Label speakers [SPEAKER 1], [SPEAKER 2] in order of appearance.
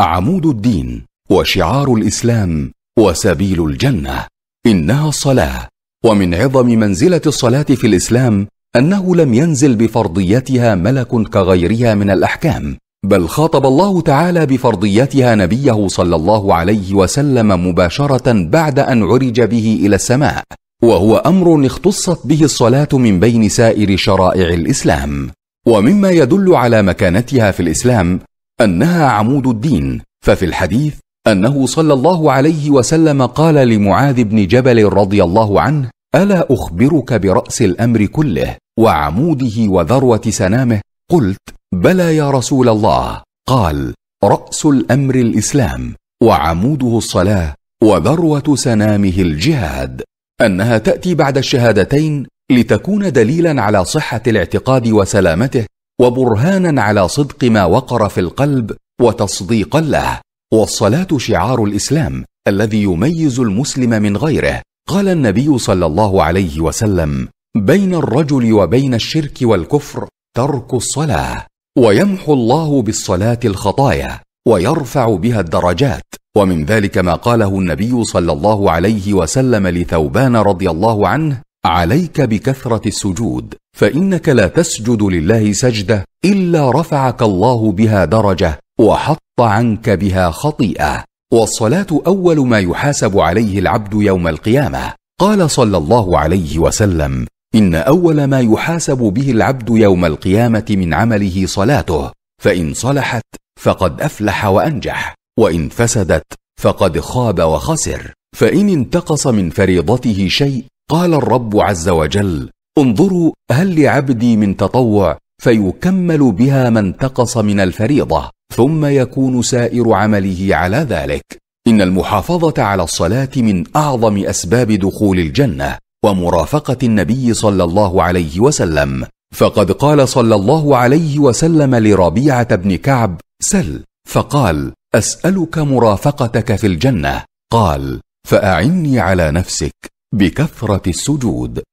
[SPEAKER 1] عمود الدين وشعار الاسلام وسبيل الجنه انها الصلاه ومن عظم منزله الصلاه في الاسلام انه لم ينزل بفرضيتها ملك كغيرها من الاحكام بل خاطب الله تعالى بفرضيتها نبيه صلى الله عليه وسلم مباشره بعد ان عرج به الى السماء وهو امر اختصت به الصلاه من بين سائر شرائع الاسلام ومما يدل على مكانتها في الاسلام انها عمود الدين ففي الحديث انه صلى الله عليه وسلم قال لمعاذ بن جبل رضي الله عنه الا اخبرك براس الامر كله وعموده وذروه سنامه قلت بلى يا رسول الله قال راس الامر الاسلام وعموده الصلاه وذروه سنامه الجهاد انها تاتي بعد الشهادتين لتكون دليلا على صحه الاعتقاد وسلامته وبرهانا على صدق ما وقر في القلب وتصديقا له والصلاه شعار الاسلام الذي يميز المسلم من غيره قال النبي صلى الله عليه وسلم بين الرجل وبين الشرك والكفر ترك الصلاه ويمحو الله بالصلاه الخطايا ويرفع بها الدرجات ومن ذلك ما قاله النبي صلى الله عليه وسلم لثوبان رضي الله عنه عليك بكثره السجود فانك لا تسجد لله سجده الا رفعك الله بها درجه وحط عنك بها خطيئه والصلاه اول ما يحاسب عليه العبد يوم القيامه قال صلى الله عليه وسلم ان اول ما يحاسب به العبد يوم القيامه من عمله صلاته فان صلحت فقد افلح وانجح وان فسدت فقد خاب وخسر فان انتقص من فريضته شيء قال الرب عز وجل انظروا هل لعبدي من تطوع فيكمل بها ما انتقص من الفريضه ثم يكون سائر عمله على ذلك ان المحافظه على الصلاه من اعظم اسباب دخول الجنه ومرافقه النبي صلى الله عليه وسلم فقد قال صلى الله عليه وسلم لربيعه بن كعب سل فقال اسالك مرافقتك في الجنه قال فاعني على نفسك بكثره السجود